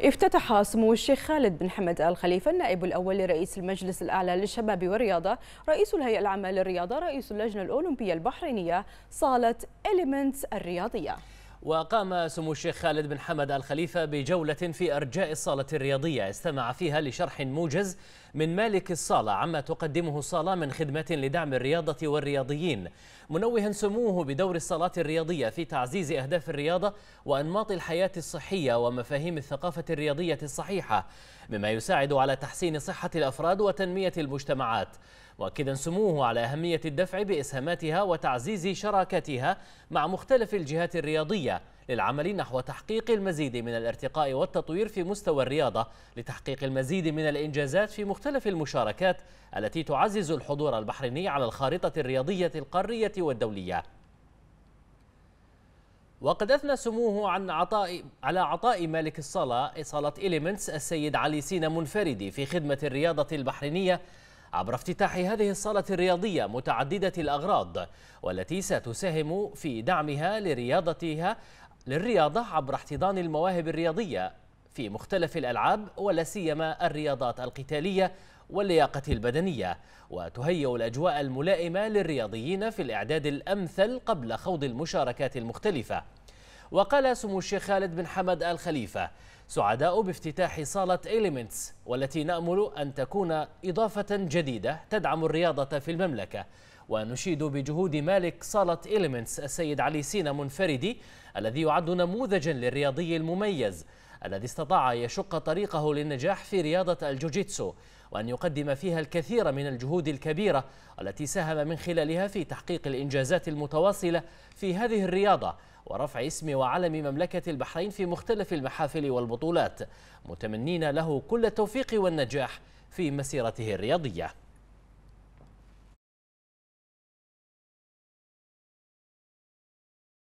افتتح سمو الشيخ خالد بن حمد آل خليفة النائب الأول لرئيس المجلس الأعلى للشباب والرياضة رئيس الهيئة العامة للرياضة رئيس اللجنة الأولمبية البحرينية صالة إليمنتس الرياضية وقام سمو الشيخ خالد بن حمد الخليفة بجولة في أرجاء الصالة الرياضية استمع فيها لشرح موجز من مالك الصالة عما تقدمه الصالة من خدمات لدعم الرياضة والرياضيين منوها سموه بدور الصالات الرياضية في تعزيز أهداف الرياضة وأنماط الحياة الصحية ومفاهيم الثقافة الرياضية الصحيحة مما يساعد على تحسين صحة الأفراد وتنمية المجتمعات مؤكدا سموه على أهمية الدفع بإسهاماتها وتعزيز شراكتها مع مختلف الجهات الرياضية للعمل نحو تحقيق المزيد من الارتقاء والتطوير في مستوى الرياضة لتحقيق المزيد من الإنجازات في مختلف المشاركات التي تعزز الحضور البحريني على الخارطة الرياضية القارية والدولية وقد أثنى سموه عن عطاء على عطاء مالك الصالة إصالة إليمنتس السيد علي سينا منفردي في خدمة الرياضة البحرينية عبر افتتاح هذه الصالة الرياضية متعددة الأغراض والتي ستساهم في دعمها لرياضتها للرياضة عبر احتضان المواهب الرياضية في مختلف الألعاب ولا سيما الرياضات القتالية واللياقة البدنية وتهيئ الأجواء الملائمة للرياضيين في الإعداد الأمثل قبل خوض المشاركات المختلفة وقال سمو الشيخ خالد بن حمد الخليفة سعداء بافتتاح صالة إليمنتس والتي نأمل أن تكون إضافة جديدة تدعم الرياضة في المملكة ونشيد بجهود مالك صالة إليمنتس السيد علي سينا منفردي الذي يعد نموذجا للرياضي المميز الذي استطاع يشق طريقه للنجاح في رياضة الجوجيتسو وأن يقدم فيها الكثير من الجهود الكبيرة التي ساهم من خلالها في تحقيق الإنجازات المتواصلة في هذه الرياضة ورفع اسم وعلم مملكة البحرين في مختلف المحافل والبطولات متمنين له كل التوفيق والنجاح في مسيرته الرياضية